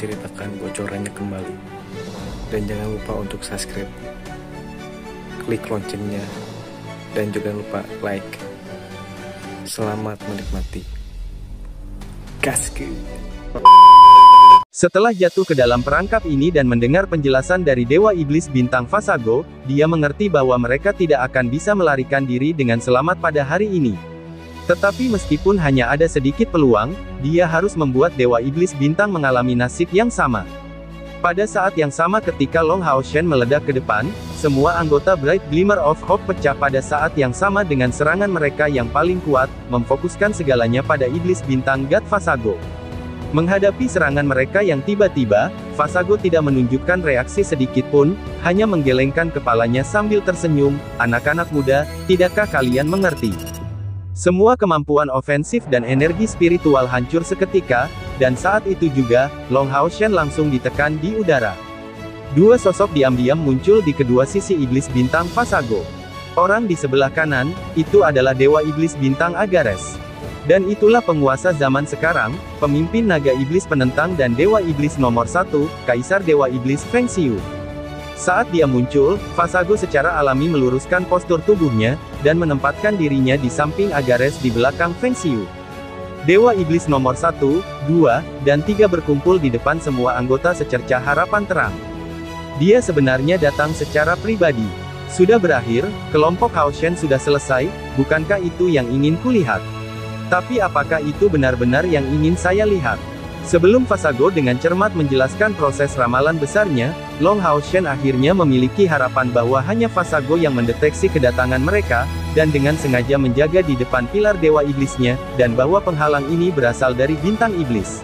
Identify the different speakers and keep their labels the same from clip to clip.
Speaker 1: menceritakan bocorannya kembali. Dan jangan lupa untuk subscribe, klik loncengnya, dan juga lupa like. Selamat menikmati. Gaske. Setelah jatuh ke dalam perangkap ini dan mendengar penjelasan dari Dewa Iblis Bintang Fasago, dia mengerti bahwa mereka tidak akan bisa melarikan diri dengan selamat pada hari ini. Tetapi meskipun hanya ada sedikit peluang, dia harus membuat Dewa Iblis Bintang mengalami nasib yang sama. Pada saat yang sama ketika Long Hao Shen meledak ke depan, semua anggota Bright Glimmer of Hope pecah pada saat yang sama dengan serangan mereka yang paling kuat, memfokuskan segalanya pada Iblis Bintang God Fasago. Menghadapi serangan mereka yang tiba-tiba, Fasago tidak menunjukkan reaksi sedikit pun, hanya menggelengkan kepalanya sambil tersenyum, anak-anak muda, tidakkah kalian mengerti? Semua kemampuan ofensif dan energi spiritual hancur seketika, dan saat itu juga, Long Shen langsung ditekan di udara. Dua sosok diam-diam muncul di kedua sisi iblis bintang Pasago. Orang di sebelah kanan, itu adalah Dewa Iblis Bintang Agares. Dan itulah penguasa zaman sekarang, pemimpin naga iblis penentang dan Dewa Iblis nomor satu, Kaisar Dewa Iblis Feng Xiu. Saat dia muncul, Fasago secara alami meluruskan postur tubuhnya, dan menempatkan dirinya di samping Agares di belakang Feng Xiu. Dewa Iblis nomor 1, 2, dan 3 berkumpul di depan semua anggota secerca harapan terang. Dia sebenarnya datang secara pribadi. Sudah berakhir, kelompok Hao Shen sudah selesai, bukankah itu yang ingin kulihat? Tapi apakah itu benar-benar yang ingin saya lihat? Sebelum Fasago dengan cermat menjelaskan proses ramalan besarnya, Long Hao Shen akhirnya memiliki harapan bahwa hanya Fasago yang mendeteksi kedatangan mereka, dan dengan sengaja menjaga di depan pilar dewa iblisnya, dan bahwa penghalang ini berasal dari bintang iblis.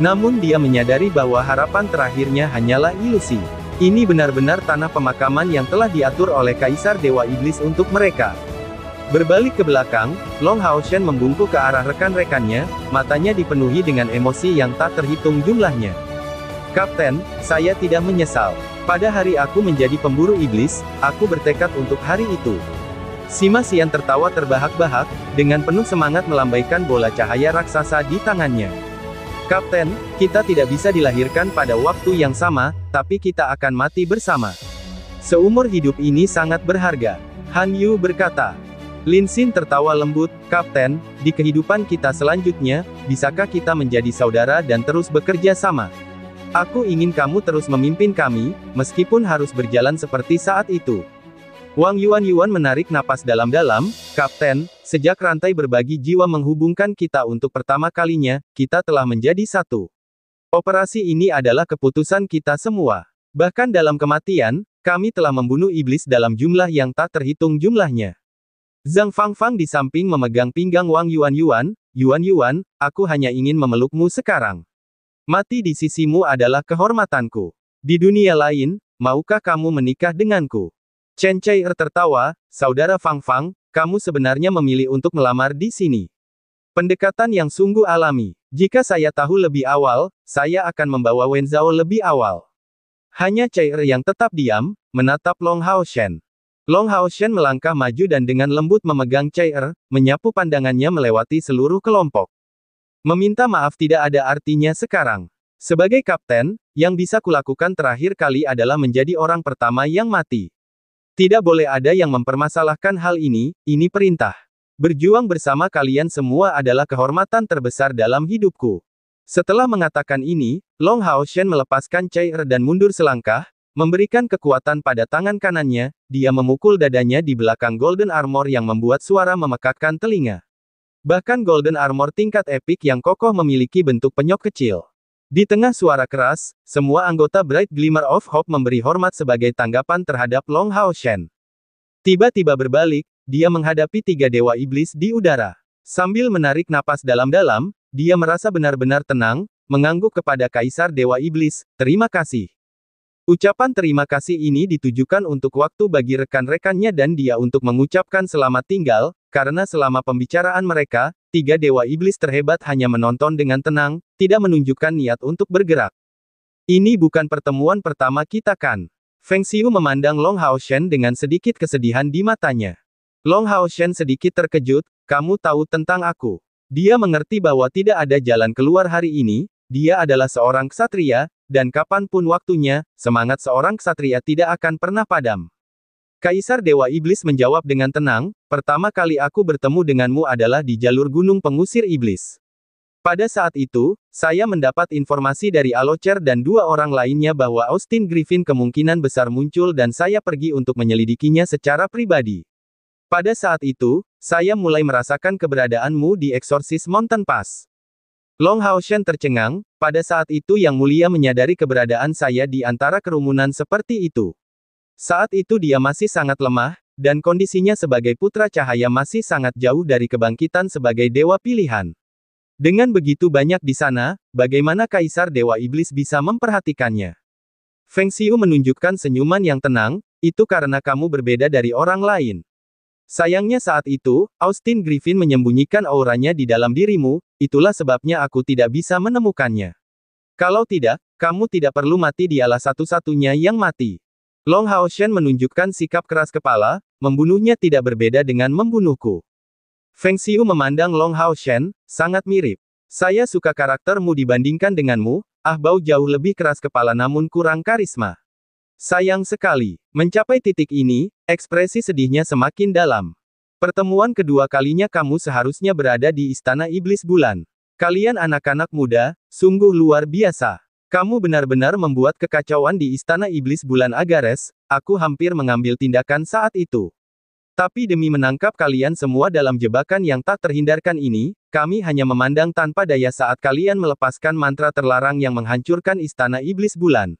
Speaker 1: Namun dia menyadari bahwa harapan terakhirnya hanyalah ilusi. Ini benar-benar tanah pemakaman yang telah diatur oleh Kaisar Dewa Iblis untuk mereka. Berbalik ke belakang, Long Hao Shen membungkuk ke arah rekan-rekannya, matanya dipenuhi dengan emosi yang tak terhitung jumlahnya. Kapten, saya tidak menyesal. Pada hari aku menjadi pemburu iblis, aku bertekad untuk hari itu. Sima Sian tertawa terbahak-bahak, dengan penuh semangat melambaikan bola cahaya raksasa di tangannya. Kapten, kita tidak bisa dilahirkan pada waktu yang sama, tapi kita akan mati bersama. Seumur hidup ini sangat berharga. Han Yu berkata. Lin Xin tertawa lembut, Kapten, di kehidupan kita selanjutnya, bisakah kita menjadi saudara dan terus bekerja sama? Aku ingin kamu terus memimpin kami, meskipun harus berjalan seperti saat itu. Wang Yuan Yuan menarik napas dalam-dalam, Kapten, sejak rantai berbagi jiwa menghubungkan kita untuk pertama kalinya, kita telah menjadi satu. Operasi ini adalah keputusan kita semua. Bahkan dalam kematian, kami telah membunuh iblis dalam jumlah yang tak terhitung jumlahnya. Zhang Fang Fang di samping memegang pinggang Wang Yuan Yuan, Yuan Yuan, aku hanya ingin memelukmu sekarang. Mati di sisimu adalah kehormatanku. Di dunia lain, maukah kamu menikah denganku? Chen Chai er tertawa, saudara Fang Fang, kamu sebenarnya memilih untuk melamar di sini. Pendekatan yang sungguh alami. Jika saya tahu lebih awal, saya akan membawa Wen Zhao lebih awal. Hanya Chai er yang tetap diam, menatap Long Hao Shen. Long Hao Shen melangkah maju dan dengan lembut memegang Chai er, menyapu pandangannya melewati seluruh kelompok. Meminta maaf tidak ada artinya sekarang. Sebagai kapten, yang bisa kulakukan terakhir kali adalah menjadi orang pertama yang mati. Tidak boleh ada yang mempermasalahkan hal ini, ini perintah. Berjuang bersama kalian semua adalah kehormatan terbesar dalam hidupku. Setelah mengatakan ini, Long Hao Shen melepaskan cair er dan mundur selangkah, memberikan kekuatan pada tangan kanannya, dia memukul dadanya di belakang Golden Armor yang membuat suara memekakkan telinga. Bahkan Golden Armor tingkat epik yang kokoh memiliki bentuk penyok kecil. Di tengah suara keras, semua anggota Bright Glimmer of Hope memberi hormat sebagai tanggapan terhadap Long Hao Shen. Tiba-tiba berbalik, dia menghadapi tiga dewa iblis di udara. Sambil menarik napas dalam-dalam, dia merasa benar-benar tenang, mengangguk kepada Kaisar Dewa Iblis, terima kasih. Ucapan terima kasih ini ditujukan untuk waktu bagi rekan-rekannya dan dia untuk mengucapkan selamat tinggal, karena selama pembicaraan mereka, tiga dewa iblis terhebat hanya menonton dengan tenang, tidak menunjukkan niat untuk bergerak. Ini bukan pertemuan pertama kita kan? Feng Xiu memandang Long Hao Shen dengan sedikit kesedihan di matanya. Long Hao Shen sedikit terkejut, kamu tahu tentang aku. Dia mengerti bahwa tidak ada jalan keluar hari ini, dia adalah seorang ksatria, dan kapanpun waktunya, semangat seorang ksatria tidak akan pernah padam. Kaisar Dewa Iblis menjawab dengan tenang, pertama kali aku bertemu denganmu adalah di jalur gunung pengusir iblis. Pada saat itu, saya mendapat informasi dari Alocer dan dua orang lainnya bahwa Austin Griffin kemungkinan besar muncul dan saya pergi untuk menyelidikinya secara pribadi. Pada saat itu, saya mulai merasakan keberadaanmu di eksorsis Mountain Pass. Long Haoshen tercengang, pada saat itu Yang Mulia menyadari keberadaan saya di antara kerumunan seperti itu. Saat itu dia masih sangat lemah, dan kondisinya sebagai putra cahaya masih sangat jauh dari kebangkitan sebagai dewa pilihan. Dengan begitu banyak di sana, bagaimana kaisar dewa iblis bisa memperhatikannya? Feng Xiu menunjukkan senyuman yang tenang, itu karena kamu berbeda dari orang lain. Sayangnya saat itu, Austin Griffin menyembunyikan auranya di dalam dirimu, itulah sebabnya aku tidak bisa menemukannya. Kalau tidak, kamu tidak perlu mati dialah satu-satunya yang mati. Long Haoshen menunjukkan sikap keras kepala, membunuhnya tidak berbeda dengan membunuhku. Feng Xiu memandang Long Haoshen, sangat mirip. Saya suka karaktermu dibandingkan denganmu, Ah Bao jauh lebih keras kepala namun kurang karisma. Sayang sekali, mencapai titik ini, ekspresi sedihnya semakin dalam. Pertemuan kedua kalinya kamu seharusnya berada di Istana Iblis Bulan. Kalian anak-anak muda, sungguh luar biasa. Kamu benar-benar membuat kekacauan di Istana Iblis Bulan Agares, aku hampir mengambil tindakan saat itu. Tapi demi menangkap kalian semua dalam jebakan yang tak terhindarkan ini, kami hanya memandang tanpa daya saat kalian melepaskan mantra terlarang yang menghancurkan Istana Iblis Bulan.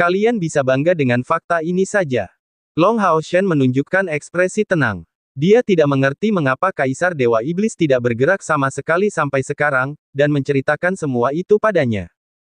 Speaker 1: Kalian bisa bangga dengan fakta ini saja. Long Hao Shen menunjukkan ekspresi tenang. Dia tidak mengerti mengapa Kaisar Dewa Iblis tidak bergerak sama sekali sampai sekarang, dan menceritakan semua itu padanya.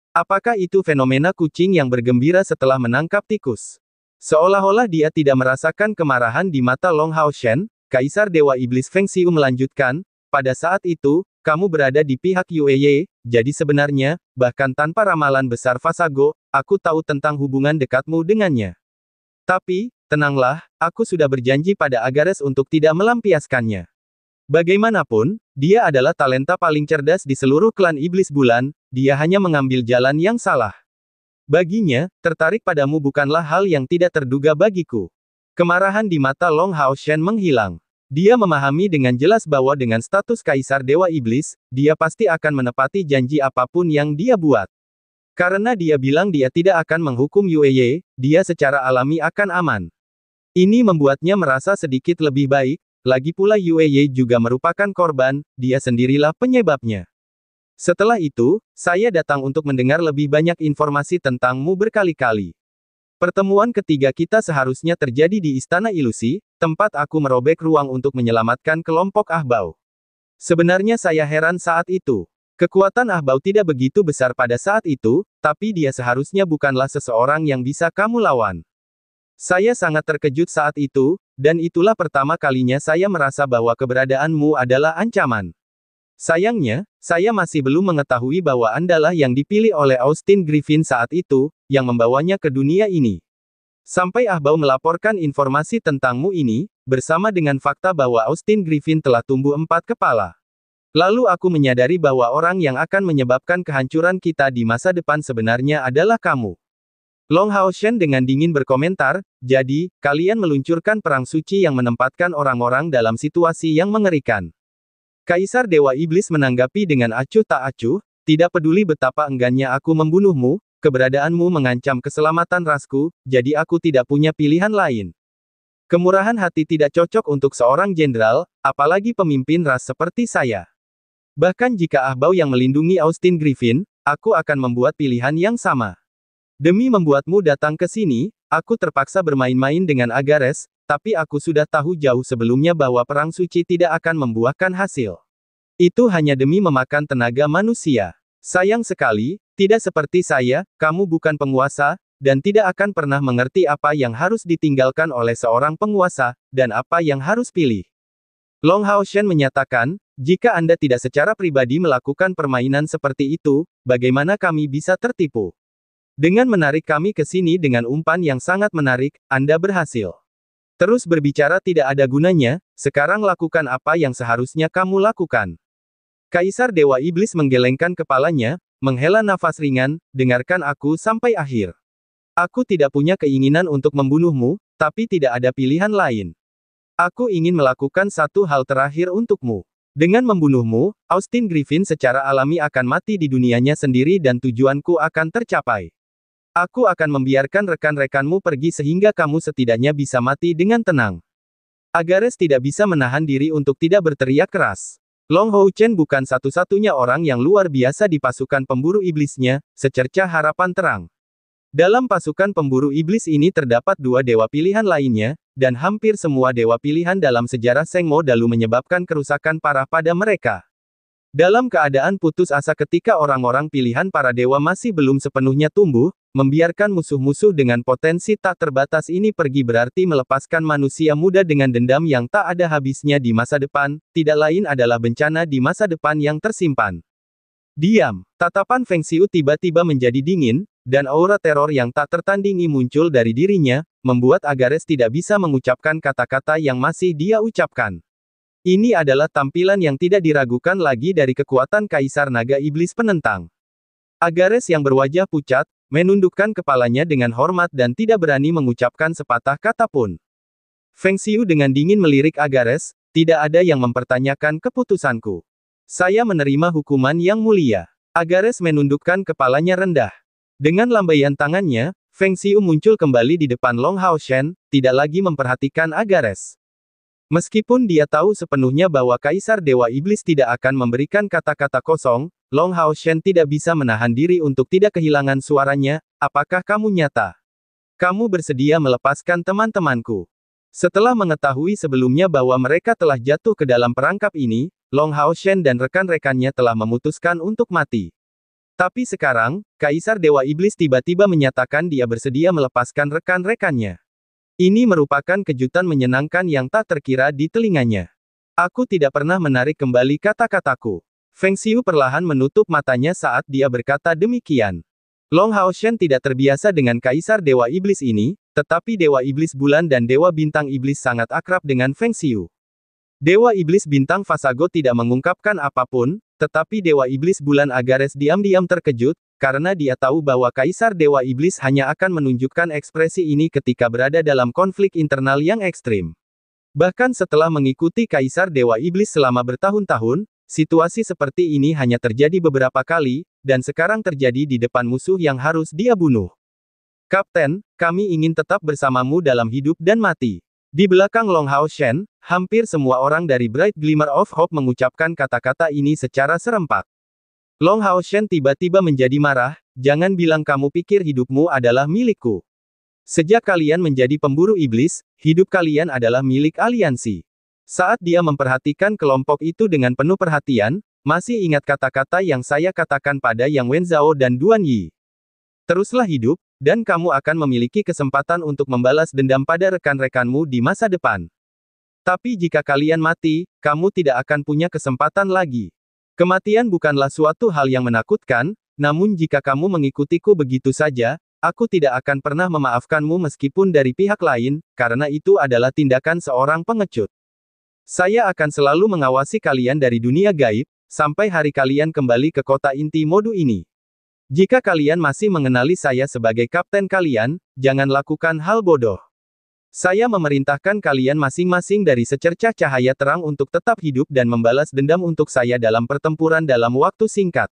Speaker 1: Apakah itu fenomena kucing yang bergembira setelah menangkap tikus? Seolah-olah dia tidak merasakan kemarahan di mata Long Hao Shen, Kaisar Dewa Iblis Feng Xiu melanjutkan, pada saat itu, kamu berada di pihak Yueye, jadi sebenarnya, bahkan tanpa ramalan besar Fasago, aku tahu tentang hubungan dekatmu dengannya. Tapi, tenanglah, aku sudah berjanji pada Agares untuk tidak melampiaskannya. Bagaimanapun, dia adalah talenta paling cerdas di seluruh klan iblis bulan, dia hanya mengambil jalan yang salah. Baginya, tertarik padamu bukanlah hal yang tidak terduga bagiku. Kemarahan di mata Long Hao Shen menghilang. Dia memahami dengan jelas bahwa dengan status kaisar dewa iblis, dia pasti akan menepati janji apapun yang dia buat. Karena dia bilang dia tidak akan menghukum Yue Yueye, dia secara alami akan aman. Ini membuatnya merasa sedikit lebih baik, lagi pula Yue juga merupakan korban, dia sendirilah penyebabnya. Setelah itu, saya datang untuk mendengar lebih banyak informasi tentangmu berkali-kali. Pertemuan ketiga kita seharusnya terjadi di Istana Ilusi, tempat aku merobek ruang untuk menyelamatkan kelompok Ahbau. Sebenarnya saya heran saat itu. Kekuatan Ahbau tidak begitu besar pada saat itu, tapi dia seharusnya bukanlah seseorang yang bisa kamu lawan. Saya sangat terkejut saat itu, dan itulah pertama kalinya saya merasa bahwa keberadaanmu adalah ancaman. Sayangnya, saya masih belum mengetahui bahwa Andalah yang dipilih oleh Austin Griffin saat itu, yang membawanya ke dunia ini. Sampai Ahbau melaporkan informasi tentangmu ini, bersama dengan fakta bahwa Austin Griffin telah tumbuh empat kepala. Lalu aku menyadari bahwa orang yang akan menyebabkan kehancuran kita di masa depan sebenarnya adalah kamu. Long Hao Shen dengan dingin berkomentar, jadi, kalian meluncurkan perang suci yang menempatkan orang-orang dalam situasi yang mengerikan. Kaisar Dewa Iblis menanggapi dengan acuh tak acuh, tidak peduli betapa enggannya aku membunuhmu, keberadaanmu mengancam keselamatan rasku, jadi aku tidak punya pilihan lain. Kemurahan hati tidak cocok untuk seorang jenderal, apalagi pemimpin ras seperti saya. Bahkan jika Ahbau yang melindungi Austin Griffin, aku akan membuat pilihan yang sama. Demi membuatmu datang ke sini, aku terpaksa bermain-main dengan Agares, tapi aku sudah tahu jauh sebelumnya bahwa perang suci tidak akan membuahkan hasil. Itu hanya demi memakan tenaga manusia. Sayang sekali, tidak seperti saya, kamu bukan penguasa, dan tidak akan pernah mengerti apa yang harus ditinggalkan oleh seorang penguasa, dan apa yang harus pilih. Long Hao Shen menyatakan, jika Anda tidak secara pribadi melakukan permainan seperti itu, bagaimana kami bisa tertipu? Dengan menarik kami ke sini dengan umpan yang sangat menarik, Anda berhasil. Terus berbicara tidak ada gunanya, sekarang lakukan apa yang seharusnya kamu lakukan. Kaisar Dewa Iblis menggelengkan kepalanya, menghela nafas ringan, dengarkan aku sampai akhir. Aku tidak punya keinginan untuk membunuhmu, tapi tidak ada pilihan lain. Aku ingin melakukan satu hal terakhir untukmu. Dengan membunuhmu, Austin Griffin secara alami akan mati di dunianya sendiri dan tujuanku akan tercapai. Aku akan membiarkan rekan-rekanmu pergi sehingga kamu setidaknya bisa mati dengan tenang. Agares tidak bisa menahan diri untuk tidak berteriak keras. Long Hou Chen bukan satu-satunya orang yang luar biasa di pasukan pemburu iblisnya, secerca harapan terang. Dalam pasukan pemburu iblis ini terdapat dua dewa pilihan lainnya, dan hampir semua dewa pilihan dalam sejarah Sengmo Dalu menyebabkan kerusakan parah pada mereka. Dalam keadaan putus asa ketika orang-orang pilihan para dewa masih belum sepenuhnya tumbuh, membiarkan musuh-musuh dengan potensi tak terbatas ini pergi berarti melepaskan manusia muda dengan dendam yang tak ada habisnya di masa depan, tidak lain adalah bencana di masa depan yang tersimpan. Diam, tatapan Feng Xiu tiba-tiba menjadi dingin, dan aura teror yang tak tertandingi muncul dari dirinya, membuat Agares tidak bisa mengucapkan kata-kata yang masih dia ucapkan. Ini adalah tampilan yang tidak diragukan lagi dari kekuatan Kaisar Naga Iblis Penentang. Agares yang berwajah pucat, menundukkan kepalanya dengan hormat dan tidak berani mengucapkan sepatah kata pun. Feng Xiu dengan dingin melirik Agares, tidak ada yang mempertanyakan keputusanku. Saya menerima hukuman yang mulia. Agares menundukkan kepalanya rendah. Dengan lambaian tangannya, Feng Xiu muncul kembali di depan Long Hao Shen, tidak lagi memperhatikan Agares. Meskipun dia tahu sepenuhnya bahwa Kaisar Dewa Iblis tidak akan memberikan kata-kata kosong, Long Hao Shen tidak bisa menahan diri untuk tidak kehilangan suaranya, apakah kamu nyata? Kamu bersedia melepaskan teman-temanku. Setelah mengetahui sebelumnya bahwa mereka telah jatuh ke dalam perangkap ini, Long Hao Shen dan rekan-rekannya telah memutuskan untuk mati. Tapi sekarang, Kaisar Dewa Iblis tiba-tiba menyatakan dia bersedia melepaskan rekan-rekannya. Ini merupakan kejutan menyenangkan yang tak terkira di telinganya. Aku tidak pernah menarik kembali kata-kataku. Feng Xiu perlahan menutup matanya saat dia berkata demikian. Long Hao Shen tidak terbiasa dengan kaisar Dewa Iblis ini, tetapi Dewa Iblis Bulan dan Dewa Bintang Iblis sangat akrab dengan Feng Xiu. Dewa Iblis Bintang Fasago tidak mengungkapkan apapun, tetapi Dewa Iblis Bulan Agares diam-diam terkejut, karena dia tahu bahwa Kaisar Dewa Iblis hanya akan menunjukkan ekspresi ini ketika berada dalam konflik internal yang ekstrim. Bahkan setelah mengikuti Kaisar Dewa Iblis selama bertahun-tahun, situasi seperti ini hanya terjadi beberapa kali, dan sekarang terjadi di depan musuh yang harus dia bunuh. Kapten, kami ingin tetap bersamamu dalam hidup dan mati. Di belakang Long Hao Shen, hampir semua orang dari Bright Glimmer of Hope mengucapkan kata-kata ini secara serempak. Long Hao Shen tiba-tiba menjadi marah, jangan bilang kamu pikir hidupmu adalah milikku. Sejak kalian menjadi pemburu iblis, hidup kalian adalah milik aliansi. Saat dia memperhatikan kelompok itu dengan penuh perhatian, masih ingat kata-kata yang saya katakan pada Yang Wen Zhao dan Duan Yi. Teruslah hidup, dan kamu akan memiliki kesempatan untuk membalas dendam pada rekan-rekanmu di masa depan. Tapi jika kalian mati, kamu tidak akan punya kesempatan lagi. Kematian bukanlah suatu hal yang menakutkan, namun jika kamu mengikutiku begitu saja, aku tidak akan pernah memaafkanmu meskipun dari pihak lain, karena itu adalah tindakan seorang pengecut. Saya akan selalu mengawasi kalian dari dunia gaib, sampai hari kalian kembali ke kota inti modu ini. Jika kalian masih mengenali saya sebagai kapten kalian, jangan lakukan hal bodoh. Saya memerintahkan kalian masing-masing dari secercah cahaya terang untuk tetap hidup dan membalas dendam untuk saya dalam pertempuran dalam waktu singkat.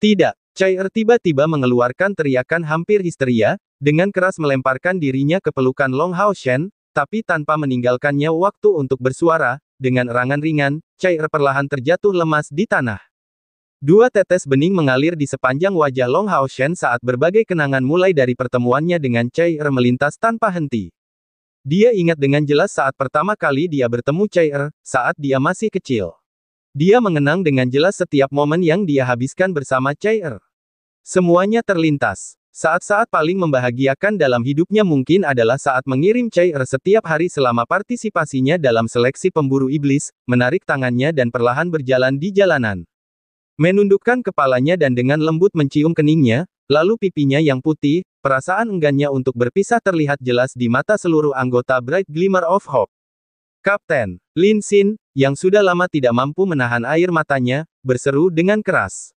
Speaker 1: Tidak, Cair er tiba-tiba mengeluarkan teriakan hampir histeria, dengan keras melemparkan dirinya ke pelukan Long Hao Shen, tapi tanpa meninggalkannya waktu untuk bersuara, dengan erangan ringan, Cair er perlahan terjatuh lemas di tanah. Dua tetes bening mengalir di sepanjang wajah Long Hao Shen saat berbagai kenangan mulai dari pertemuannya dengan Cair er melintas tanpa henti. Dia ingat dengan jelas saat pertama kali dia bertemu Chair, er, saat dia masih kecil. Dia mengenang dengan jelas setiap momen yang dia habiskan bersama Chair. Er. Semuanya terlintas. Saat-saat paling membahagiakan dalam hidupnya mungkin adalah saat mengirim Chair er setiap hari selama partisipasinya dalam seleksi pemburu iblis, menarik tangannya dan perlahan berjalan di jalanan. Menundukkan kepalanya dan dengan lembut mencium keningnya, lalu pipinya yang putih, perasaan enggannya untuk berpisah terlihat jelas di mata seluruh anggota Bright Glimmer of Hope. Kapten, Lin Xin, yang sudah lama tidak mampu menahan air matanya, berseru dengan keras.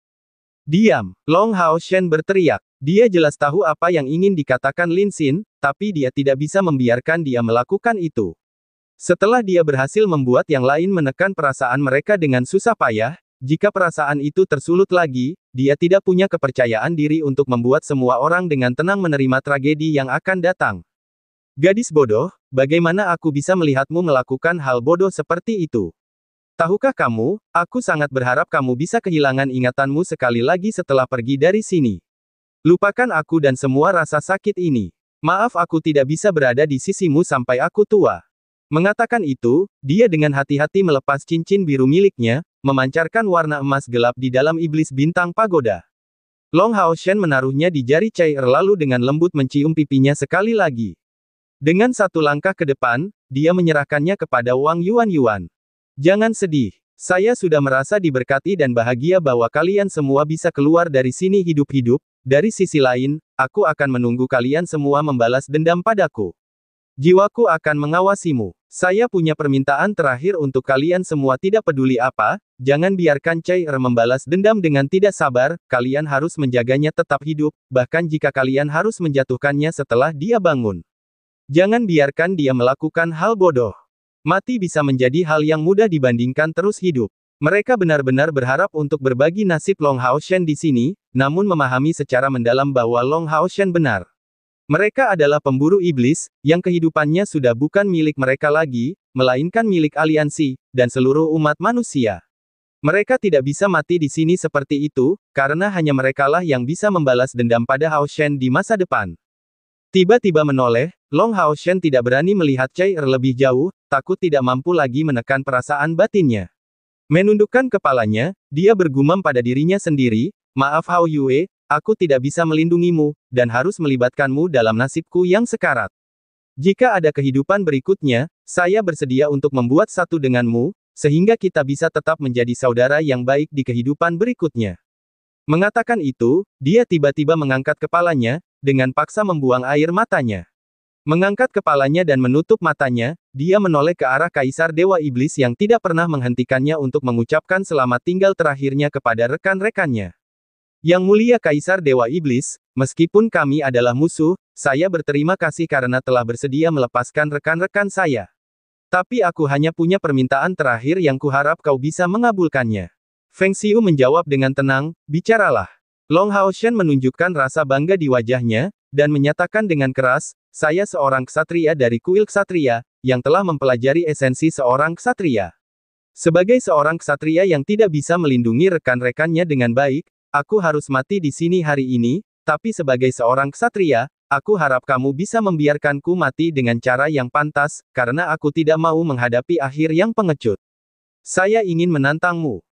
Speaker 1: Diam, Long Hao Shen berteriak. Dia jelas tahu apa yang ingin dikatakan Lin Xin, tapi dia tidak bisa membiarkan dia melakukan itu. Setelah dia berhasil membuat yang lain menekan perasaan mereka dengan susah payah, jika perasaan itu tersulut lagi, dia tidak punya kepercayaan diri untuk membuat semua orang dengan tenang menerima tragedi yang akan datang. Gadis bodoh, bagaimana aku bisa melihatmu melakukan hal bodoh seperti itu? Tahukah kamu, aku sangat berharap kamu bisa kehilangan ingatanmu sekali lagi setelah pergi dari sini. Lupakan aku dan semua rasa sakit ini. Maaf aku tidak bisa berada di sisimu sampai aku tua. Mengatakan itu, dia dengan hati-hati melepas cincin biru miliknya, memancarkan warna emas gelap di dalam iblis bintang pagoda. Long Hao Shen menaruhnya di jari Chai er lalu dengan lembut mencium pipinya sekali lagi. Dengan satu langkah ke depan, dia menyerahkannya kepada Wang Yuan Yuan. Jangan sedih. Saya sudah merasa diberkati dan bahagia bahwa kalian semua bisa keluar dari sini hidup-hidup, dari sisi lain, aku akan menunggu kalian semua membalas dendam padaku. Jiwaku akan mengawasimu. Saya punya permintaan terakhir untuk kalian semua tidak peduli apa, jangan biarkan Er membalas dendam dengan tidak sabar, kalian harus menjaganya tetap hidup, bahkan jika kalian harus menjatuhkannya setelah dia bangun. Jangan biarkan dia melakukan hal bodoh. Mati bisa menjadi hal yang mudah dibandingkan terus hidup. Mereka benar-benar berharap untuk berbagi nasib Long Hao Shen di sini, namun memahami secara mendalam bahwa Long Hao Shen benar. Mereka adalah pemburu iblis, yang kehidupannya sudah bukan milik mereka lagi, melainkan milik aliansi, dan seluruh umat manusia. Mereka tidak bisa mati di sini seperti itu, karena hanya merekalah yang bisa membalas dendam pada Hao Shen di masa depan. Tiba-tiba menoleh, Long Hao Shen tidak berani melihat Chai Er lebih jauh, takut tidak mampu lagi menekan perasaan batinnya. Menundukkan kepalanya, dia bergumam pada dirinya sendiri, Maaf Hao Yue, Aku tidak bisa melindungimu, dan harus melibatkanmu dalam nasibku yang sekarat. Jika ada kehidupan berikutnya, saya bersedia untuk membuat satu denganmu, sehingga kita bisa tetap menjadi saudara yang baik di kehidupan berikutnya. Mengatakan itu, dia tiba-tiba mengangkat kepalanya, dengan paksa membuang air matanya. Mengangkat kepalanya dan menutup matanya, dia menoleh ke arah Kaisar Dewa Iblis yang tidak pernah menghentikannya untuk mengucapkan selamat tinggal terakhirnya kepada rekan-rekannya. Yang mulia Kaisar Dewa Iblis, meskipun kami adalah musuh, saya berterima kasih karena telah bersedia melepaskan rekan-rekan saya. Tapi aku hanya punya permintaan terakhir yang kuharap kau bisa mengabulkannya. Feng Xiu menjawab dengan tenang, bicaralah. Long Haoshen menunjukkan rasa bangga di wajahnya, dan menyatakan dengan keras, saya seorang ksatria dari kuil ksatria, yang telah mempelajari esensi seorang ksatria. Sebagai seorang ksatria yang tidak bisa melindungi rekan-rekannya dengan baik, Aku harus mati di sini hari ini, tapi sebagai seorang ksatria, aku harap kamu bisa membiarkanku mati dengan cara yang pantas, karena aku tidak mau menghadapi akhir yang pengecut. Saya ingin menantangmu.